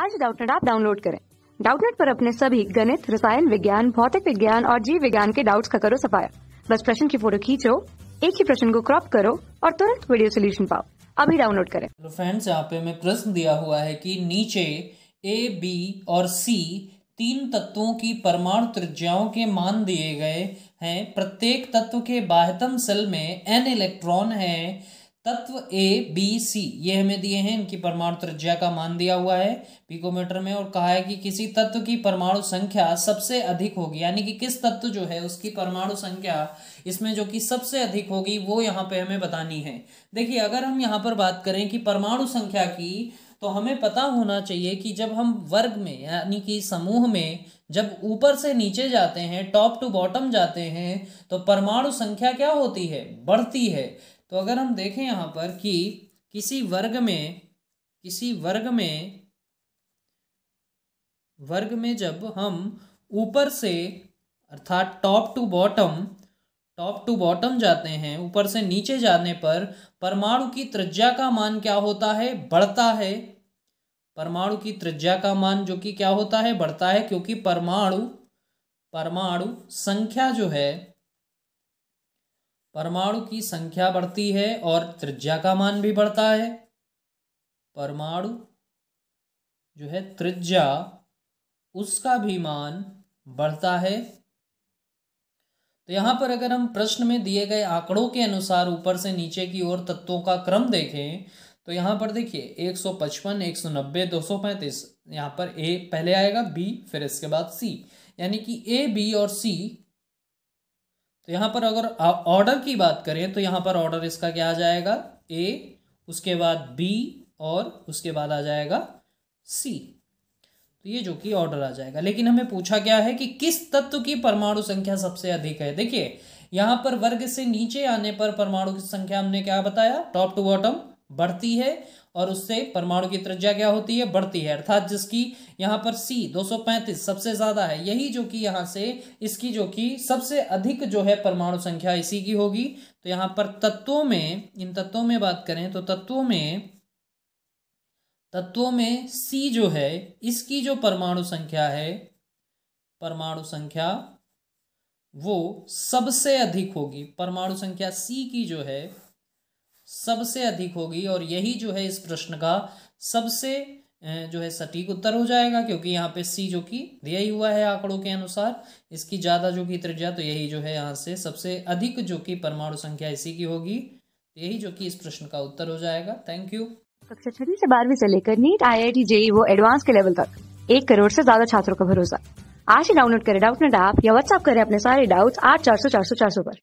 आज डाउटनेट आप डाउनलोड करें डाउटनेट पर अपने सभी गणित रसायन विज्ञान भौतिक विज्ञान और जीव विज्ञान के डाउट्स का करो सफाया बस प्रश्न की फोटो खींचो एक ही प्रश्न को क्रॉप करो और तुरंत वीडियो सोल्यूशन पाओ अभी डाउनलोड करें फ्रेंड्स यहाँ पे हमें प्रश्न दिया हुआ है कि नीचे ए बी और सी तीन तत्वों की परमाणु त्रिज्याओं के मान दिए गए हैं प्रत्येक तत्व के बाह्यतम सेल में एन इलेक्ट्रॉन है तत्व ए बी सी ये हमें दिए हैं इनकी परमाणु त्रिज्या का मान दिया हुआ है पिकोमीटर में और कहा है कि किसी तत्व की परमाणु संख्या सबसे अधिक होगी यानी कि किस तत्व जो है उसकी परमाणु संख्या इसमें जो कि सबसे अधिक होगी वो यहाँ पे हमें बतानी है देखिए अगर हम यहाँ पर बात करें कि परमाणु संख्या की तो हमें पता होना चाहिए कि जब हम वर्ग में यानी कि समूह में जब ऊपर से नीचे जाते हैं टॉप टू बॉटम जाते हैं तो परमाणु संख्या क्या होती है बढ़ती है तो अगर हम देखें यहाँ पर कि किसी वर्ग में किसी वर्ग में वर्ग में जब हम ऊपर से अर्थात top to bottom top to bottom जाते हैं ऊपर से नीचे जाने पर परमाणु की त्रिज्या का मान क्या होता है बढ़ता है परमाणु की त्रिज्या का मान जो कि क्या होता है बढ़ता है क्योंकि परमाणु परमाणु संख्या जो है परमाणु की संख्या बढ़ती है और त्रिज्या का मान भी बढ़ता है परमाणु जो है त्रिज्या उसका भी मान बढ़ता है तो यहाँ पर अगर हम प्रश्न में दिए गए आंकड़ों के अनुसार ऊपर से नीचे की ओर तत्वों का क्रम देखें तो यहाँ पर देखिए 155, 190, 235 यहाँ पर ए पहले आएगा बी फिर इसके बाद सी यानी कि ए बी और सी तो यहाँ पर अगर ऑर्डर की बात करें तो यहाँ पर ऑर्डर इसका क्या आ जाएगा ए उसके बाद बी और उसके बाद आ जाएगा सी तो ये जो कि ऑर्डर आ जाएगा लेकिन हमें पूछा गया है कि किस तत्व की परमाणु संख्या सबसे अधिक है देखिए यहाँ पर वर्ग से नीचे आने पर परमाणु की संख्या हमने क्या बताया टॉप टू बॉटम बढ़ती है और उससे परमाणु की त्रिज्या क्या होती है बढ़ती है अर्थात जिसकी यहाँ पर सी 235 सबसे ज़्यादा है यही जो कि यहाँ से इसकी जो कि सबसे अधिक जो है परमाणु संख्या इसी की होगी तो यहाँ पर तत्वों में इन तत्वों में बात करें तो तत्वों में तत्वों में सी जो है इसकी जो परमाणु संख्या है परमाणु संख्या वो सबसे अधिक होगी परमाणु संख्या सी की जो है सबसे अधिक होगी और यही जो है इस प्रश्न का सबसे जो है सटीक उत्तर हो जाएगा क्योंकि यहाँ पे सी जो कि दिया ही हुआ है आंकड़ों के अनुसार इसकी ज़्यादा जो कि त्रिज्या तो यही जो है यहाँ से सबसे अधिक जो कि परमाणु संख्या इसी की होगी यही जो कि इस प्रश्न का उत्तर हो जाएगा थैंक यू कक्षा छठी से बारहवीं से लेकर NEET I I T JEE वो एडवांस के लेवल तक एक करोड़ से ज्यादा छात्रों का भरोसा आज ही डाउनलोड करें डाउट नेट ऐप या व्हाट्सअप करें अपने सारे डाउट आठ चार सौ चार सौ चार सौ पर